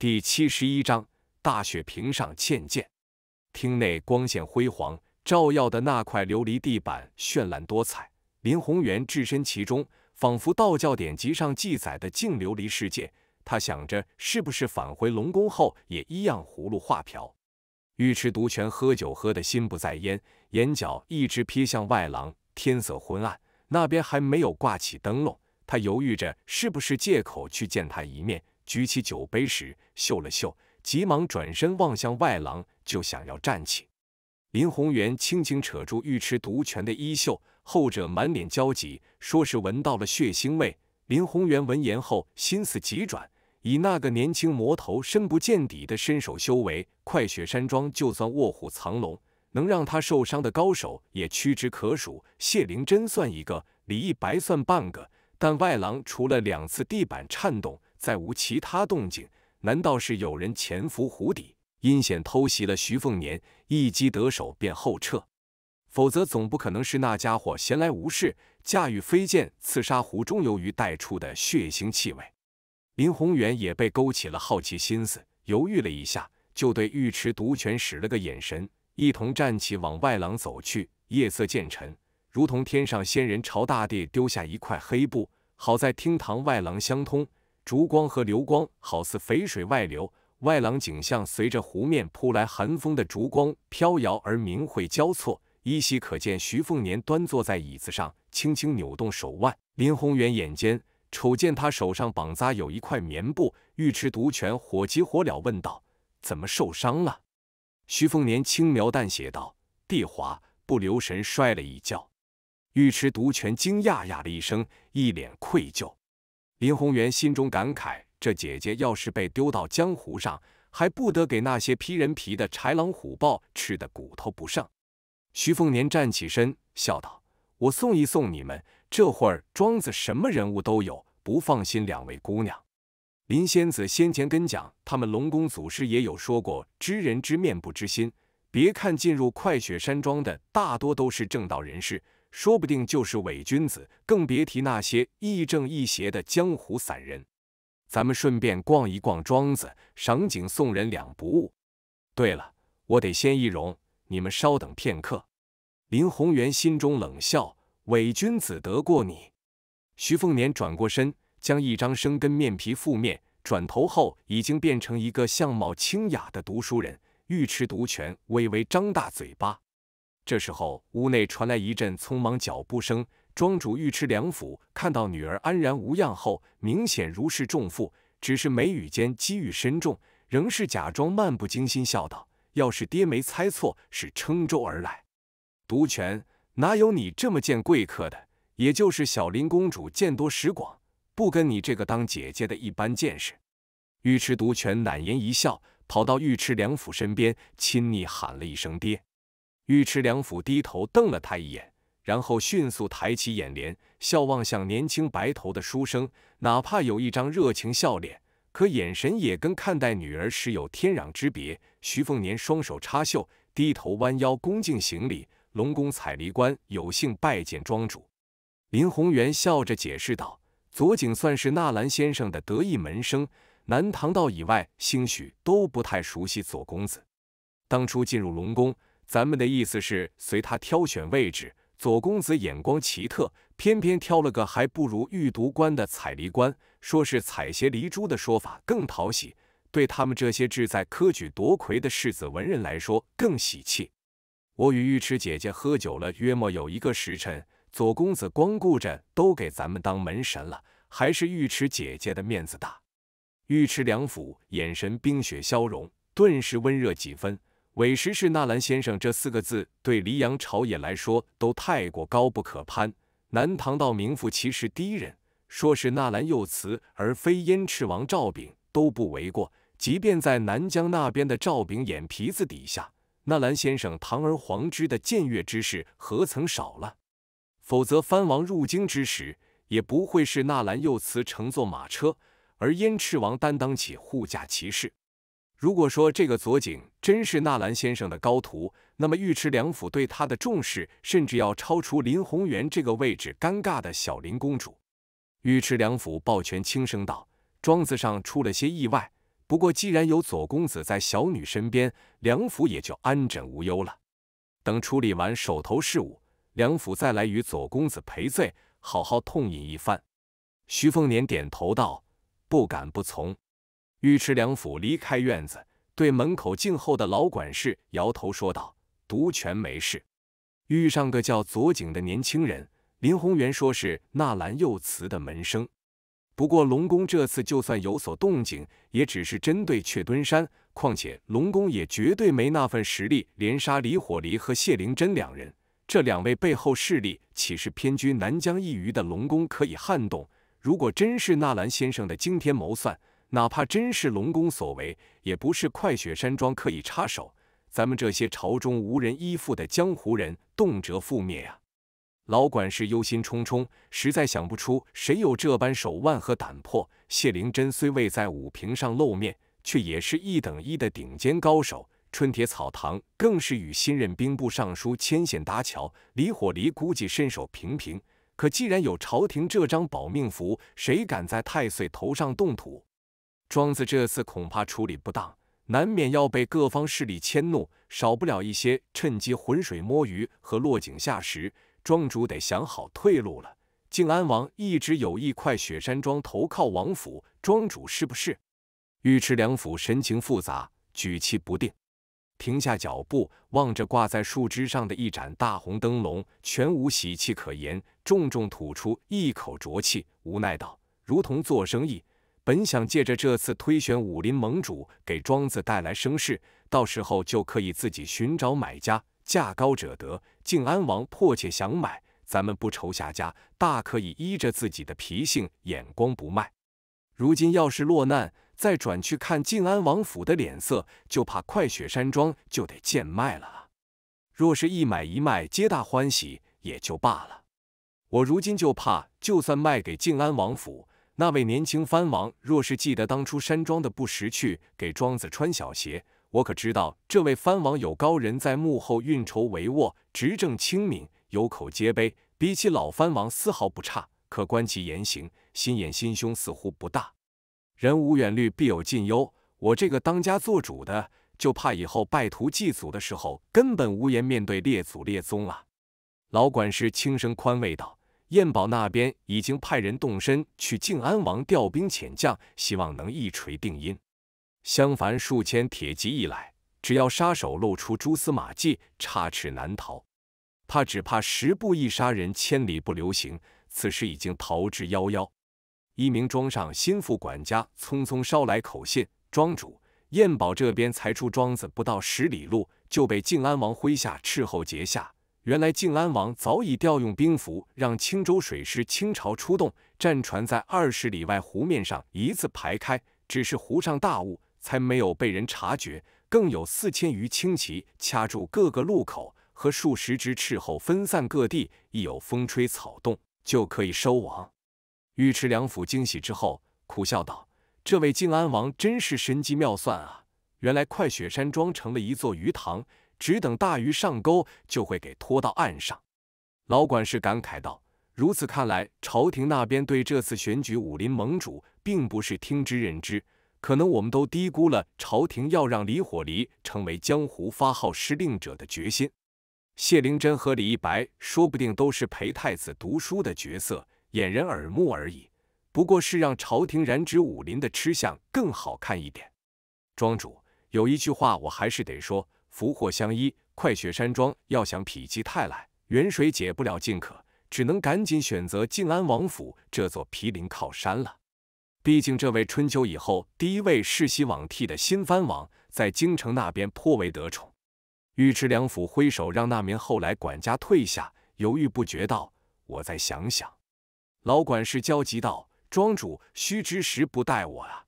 第七十一章大雪坪上欠剑。厅内光线辉煌，照耀的那块琉璃地板绚烂多彩。林红元置身其中，仿佛道教典籍上记载的净琉璃世界。他想着，是不是返回龙宫后也一样葫芦画瓢？尉迟独权喝酒喝的心不在焉，眼角一直瞥向外廊。天色昏暗，那边还没有挂起灯笼。他犹豫着，是不是借口去见他一面？举起酒杯时，嗅了嗅，急忙转身望向外郎，就想要站起。林红元轻轻扯住尉迟独拳的衣袖，后者满脸焦急，说是闻到了血腥味。林红元闻言后，心思急转。以那个年轻魔头深不见底的身手修为，快雪山庄就算卧虎藏龙，能让他受伤的高手也屈指可数。谢灵真算一个，李一白算半个，但外郎除了两次地板颤动。再无其他动静，难道是有人潜伏湖底，阴险偷袭了徐凤年，一击得手便后撤？否则总不可能是那家伙闲来无事，驾驭飞剑刺杀湖中游鱼带出的血腥气味。林宏远也被勾起了好奇心思，犹豫了一下，就对尉迟独权使了个眼神，一同站起往外廊走去。夜色渐沉，如同天上仙人朝大地丢下一块黑布。好在厅堂外廊相通。烛光和流光好似肥水外流，外廊景象随着湖面扑来，寒风的烛光飘摇而明晦交错，依稀可见徐凤年端坐在椅子上，轻轻扭动手腕。林宏远眼尖，瞅见他手上绑扎有一块棉布，尉迟独权火急火燎问道：“怎么受伤了？”徐凤年轻描淡写道：“地滑，不留神摔了一跤。”尉迟独权惊讶呀了一声，一脸愧疚。林红元心中感慨：这姐姐要是被丢到江湖上，还不得给那些披人皮的豺狼虎豹吃的骨头不剩。徐凤年站起身，笑道：“我送一送你们。这会儿庄子什么人物都有，不放心两位姑娘。”林仙子先前跟讲，他们龙宫祖师也有说过：“知人知面不知心。”别看进入快雪山庄的大多都是正道人士。说不定就是伪君子，更别提那些亦正亦邪的江湖散人。咱们顺便逛一逛庄子，赏景送人两不误。对了，我得先易容，你们稍等片刻。林红源心中冷笑：伪君子得过你？徐凤年转过身，将一张生根面皮覆面，转头后已经变成一个相貌清雅的读书人。玉迟独权微微张大嘴巴。这时候，屋内传来一阵匆忙脚步声。庄主尉迟良甫看到女儿安然无恙后，明显如释重负，只是眉宇间积郁深重，仍是假装漫不经心笑道：“要是爹没猜错，是郴州而来，独权哪有你这么见贵客的？也就是小林公主见多识广，不跟你这个当姐姐的一般见识。”尉迟独权懒颜一笑，跑到尉迟良甫身边，亲昵喊了一声“爹”。尉迟良甫低头瞪了他一眼，然后迅速抬起眼帘，笑望向年轻白头的书生。哪怕有一张热情笑脸，可眼神也跟看待女儿时有天壤之别。徐凤年双手插袖，低头弯腰恭敬行礼：“龙宫采梨官有幸拜见庄主。”林宏远笑着解释道：“左景算是纳兰先生的得意门生，南唐道以外，兴许都不太熟悉左公子。当初进入龙宫。”咱们的意思是随他挑选位置。左公子眼光奇特，偏偏挑了个还不如玉独关的采离关，说是采些离珠的说法更讨喜，对他们这些志在科举夺魁的世子文人来说更喜气。我与尉迟姐姐喝酒了约莫有一个时辰，左公子光顾着都给咱们当门神了，还是尉迟姐姐的面子大。尉迟良甫眼神冰雪消融，顿时温热几分。委实是纳兰先生这四个字，对黎阳朝野来说都太过高不可攀。南唐道名副其实第一人，说是纳兰幼慈而非燕赤王赵炳都不为过。即便在南疆那边的赵炳眼皮子底下，纳兰先生堂而皇之的僭越之事何曾少了？否则藩王入京之时，也不会是纳兰幼慈乘坐马车，而燕赤王担当起护驾骑士。如果说这个左景真是纳兰先生的高徒，那么尉迟良府对他的重视，甚至要超出林红元这个位置尴尬的小林公主。尉迟良府抱拳轻声道：“庄子上出了些意外，不过既然有左公子在小女身边，梁府也就安枕无忧了。等处理完手头事务，梁府再来与左公子赔罪，好好痛饮一番。”徐凤年点头道：“不敢不从。”尉迟良甫离开院子，对门口静候的老管事摇头说道：“独权没事，遇上个叫左景的年轻人，林宏源说是纳兰幼慈的门生。不过龙宫这次就算有所动静，也只是针对雀墩山。况且龙宫也绝对没那份实力，连杀李火离和谢灵珍两人。这两位背后势力，岂是偏居南疆一隅的龙宫可以撼动？如果真是纳兰先生的惊天谋算……”哪怕真是龙宫所为，也不是快雪山庄可以插手。咱们这些朝中无人依附的江湖人，动辄覆灭啊！老管事忧心忡忡，实在想不出谁有这般手腕和胆魄。谢灵珍虽未在武评上露面，却也是一等一的顶尖高手。春铁草堂更是与新任兵部尚书牵线搭桥。李火离估计身手平平，可既然有朝廷这张保命符，谁敢在太岁头上动土？庄子这次恐怕处理不当，难免要被各方势力迁怒，少不了一些趁机浑水摸鱼和落井下石。庄主得想好退路了。靖安王一直有意快雪山庄投靠王府，庄主是不是？尉迟良甫神情复杂，举棋不定，停下脚步，望着挂在树枝上的一盏大红灯笼，全无喜气可言，重重吐出一口浊气，无奈道：“如同做生意。”本想借着这次推选武林盟主，给庄子带来声势，到时候就可以自己寻找买家，价高者得。靖安王迫切想买，咱们不愁下家，大可以依着自己的脾性眼光不卖。如今要是落难，再转去看靖安王府的脸色，就怕快雪山庄就得贱卖了啊！若是一买一卖，皆大欢喜，也就罢了。我如今就怕，就算卖给靖安王府。那位年轻藩王若是记得当初山庄的不识趣，给庄子穿小鞋，我可知道这位藩王有高人在幕后运筹帷幄，执政清明，有口皆碑，比起老藩王丝毫不差。可观其言行，心眼心胸似乎不大。人无远虑，必有近忧。我这个当家做主的，就怕以后拜徒祭祖的时候，根本无颜面对列祖列宗啊。老管事轻声宽慰道。燕宝那边已经派人动身去靖安王调兵遣将，希望能一锤定音。相凡数千铁骑一来，只要杀手露出蛛丝马迹，插翅难逃。他只怕十步一杀人，千里不留行，此时已经逃之夭夭。一名庄上心腹管家匆匆捎来口信：庄主，燕宝这边才出庄子不到十里路，就被靖安王麾下斥候截下。原来靖安王早已调用兵符，让青州水师倾巢出动，战船在二十里外湖面上一字排开，只是湖上大雾，才没有被人察觉。更有四千余轻骑掐住各个路口，和数十只斥候分散各地，一有风吹草动，就可以收网。尉迟良甫惊喜之后，苦笑道：“这位靖安王真是神机妙算啊！原来快雪山庄成了一座鱼塘。”只等大鱼上钩，就会给拖到岸上。老管事感慨道：“如此看来，朝廷那边对这次选举武林盟主，并不是听之任之。可能我们都低估了朝廷要让李火梨成为江湖发号施令者的决心。谢灵珍和李一白，说不定都是陪太子读书的角色，掩人耳目而已。不过是让朝廷染指武林的吃相更好看一点。庄主有一句话，我还是得说。”福祸相依，快雪山庄要想否极泰来，远水解不了近渴，只能赶紧选择静安王府这座毗邻靠山了。毕竟这位春秋以后第一位世袭罔替的新藩王，在京城那边颇为得宠。尉迟良辅挥手让那名后来管家退下，犹豫不决道：“我再想想。”老管事焦急道：“庄主，需之时不待我啊！”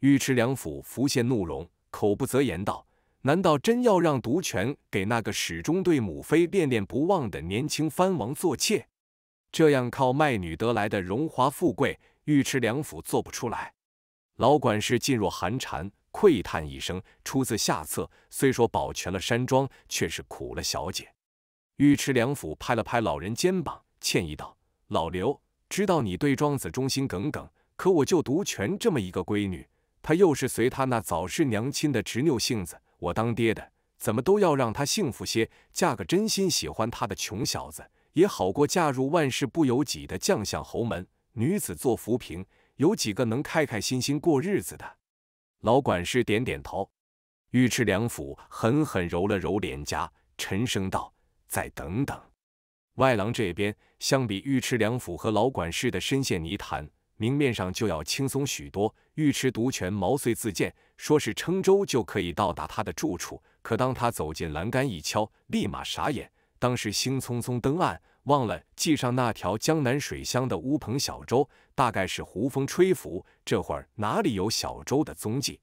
尉迟良辅浮现怒容，口不择言道。难道真要让毒泉给那个始终对母妃恋恋不忘的年轻藩王做妾？这样靠卖女得来的荣华富贵，尉迟良府做不出来。老管事噤若寒蝉，喟叹一声：“出自下策，虽说保全了山庄，却是苦了小姐。”尉迟良府拍了拍老人肩膀，歉意道：“老刘，知道你对庄子忠心耿耿，可我就独泉这么一个闺女，她又是随她那早逝娘亲的执拗性子。”我当爹的，怎么都要让他幸福些，嫁个真心喜欢他的穷小子也好过嫁入万事不由己的将相侯门。女子做浮萍，有几个能开开心心过日子的？老管事点点头，尉迟良辅狠狠揉了揉脸颊，沉声道：“再等等。”外郎这边，相比尉迟良辅和老管事的深陷泥潭，明面上就要轻松许多。尉迟独权毛遂自荐，说是撑舟就可以到达他的住处。可当他走进栏杆一敲，立马傻眼。当时兴匆匆登岸，忘了系上那条江南水乡的乌篷小舟。大概是湖风吹拂，这会儿哪里有小舟的踪迹？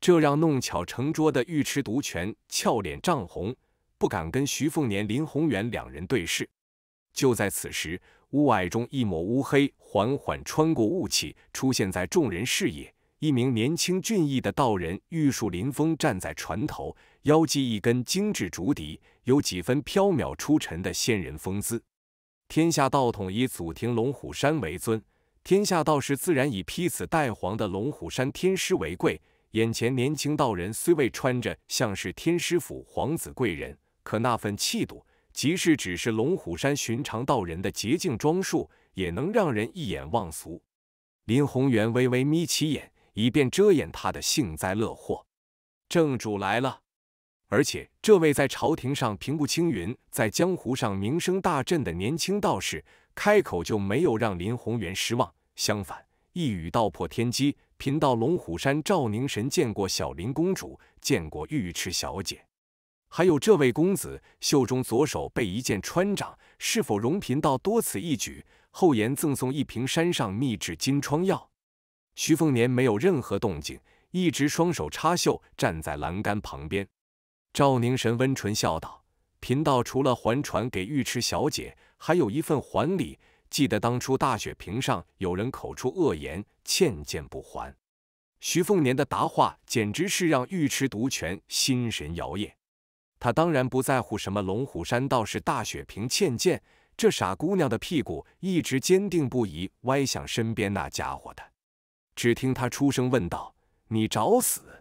这让弄巧成拙的尉迟独权俏脸涨红，不敢跟徐凤年、林宏元两人对视。就在此时。雾霭中，一抹乌黑缓缓穿过雾气，出现在众人视野。一名年轻俊逸的道人，玉树临风，站在船头，腰系一根精致竹笛，有几分飘渺出尘的仙人风姿。天下道统以祖庭龙虎山为尊，天下道士自然以披紫戴黄的龙虎山天师为贵。眼前年轻道人虽未穿着像是天师府皇子贵人，可那份气度。即使只是龙虎山寻常道人的洁净装束，也能让人一眼望俗。林宏元微微眯起眼，以便遮掩他的幸灾乐祸。正主来了，而且这位在朝廷上平步青云，在江湖上名声大振的年轻道士，开口就没有让林宏元失望。相反，一语道破天机：贫道龙虎山赵凝神见过小林公主，见过尉迟小姐。还有这位公子，袖中左手被一箭穿掌，是否容贫道多此一举？后言赠送一瓶山上秘制金疮药。徐凤年没有任何动静，一直双手插袖站在栏杆旁边。赵凝神温纯笑道：“贫道除了还传给尉迟小姐，还有一份还礼。记得当初大雪坪上有人口出恶言，欠见不还。”徐凤年的答话简直是让尉迟独权心神摇曳。他当然不在乎什么龙虎山道士大雪瓶欠剑，这傻姑娘的屁股一直坚定不移歪向身边那家伙的。只听他出声问道：“你找死？”